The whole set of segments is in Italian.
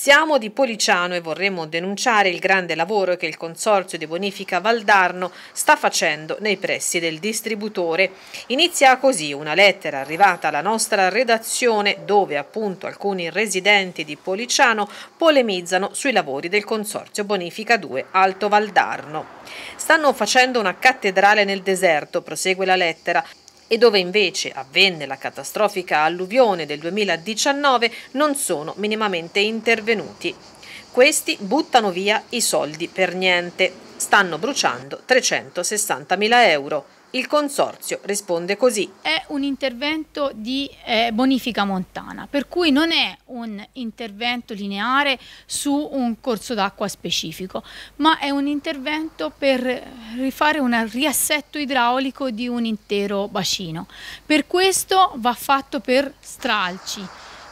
Siamo di Policiano e vorremmo denunciare il grande lavoro che il Consorzio di Bonifica Valdarno sta facendo nei pressi del distributore. Inizia così una lettera arrivata alla nostra redazione dove appunto alcuni residenti di Policiano polemizzano sui lavori del Consorzio Bonifica 2 Alto Valdarno. Stanno facendo una cattedrale nel deserto, prosegue la lettera, e dove invece avvenne la catastrofica alluvione del 2019 non sono minimamente intervenuti. Questi buttano via i soldi per niente, stanno bruciando 360.000 euro. Il consorzio risponde così. È un intervento di eh, bonifica montana, per cui non è un intervento lineare su un corso d'acqua specifico, ma è un intervento per rifare un riassetto idraulico di un intero bacino. Per questo va fatto per stralci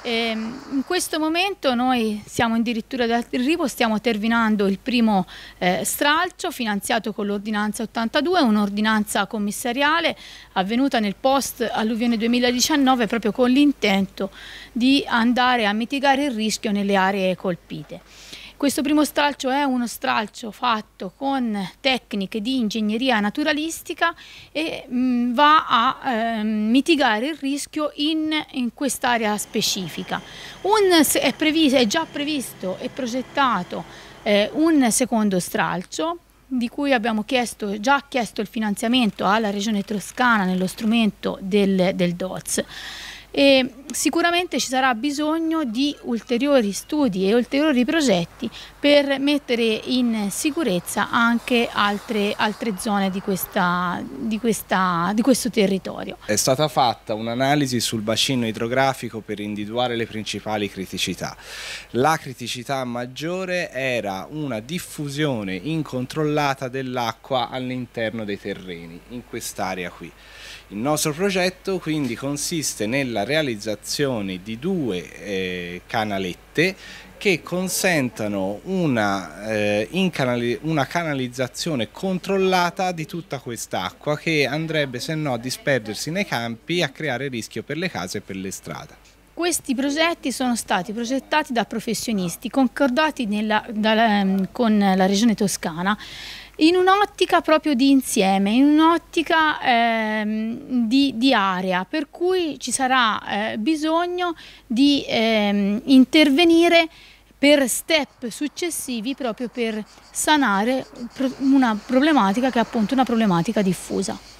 e ehm, in questo momento noi siamo addirittura d'arrivo, stiamo terminando il primo eh, stralcio finanziato con l'ordinanza 82, un'ordinanza commissariale avvenuta nel post alluvione 2019 proprio con l'intento di andare a mitigare il rischio nelle aree colpite. Questo primo stralcio è uno stralcio fatto con tecniche di ingegneria naturalistica e mh, mm, va a eh, mitigare il rischio in, in quest'area specifica. Un, è, previsto, è, già previsto e progettato eh, un secondo stralcio di cui abbiamo chiesto, già chiesto il finanziamento alla Regione Toscana nello strumento del, del DOZ e sicuramente ci sarà bisogno di ulteriori studi e ulteriori progetti per mettere in sicurezza anche altre, altre zone di, questa, di, questa, di questo territorio. È stata fatta un'analisi sul bacino idrografico per individuare le principali criticità. La criticità maggiore era una diffusione incontrollata dell'acqua all'interno dei terreni, in quest'area qui. Il nostro progetto quindi consiste nella realizzazione di due eh, canalette che consentano una, eh, canali una canalizzazione controllata di tutta quest'acqua che andrebbe se no a disperdersi nei campi e a creare rischio per le case e per le strade. Questi progetti sono stati progettati da professionisti concordati nella, da, ehm, con la Regione Toscana in un'ottica proprio di insieme, in un'ottica ehm, di, di, area, per cui ci sarà eh, bisogno di ehm, intervenire per step successivi proprio per sanare una problematica che è appunto una problematica diffusa.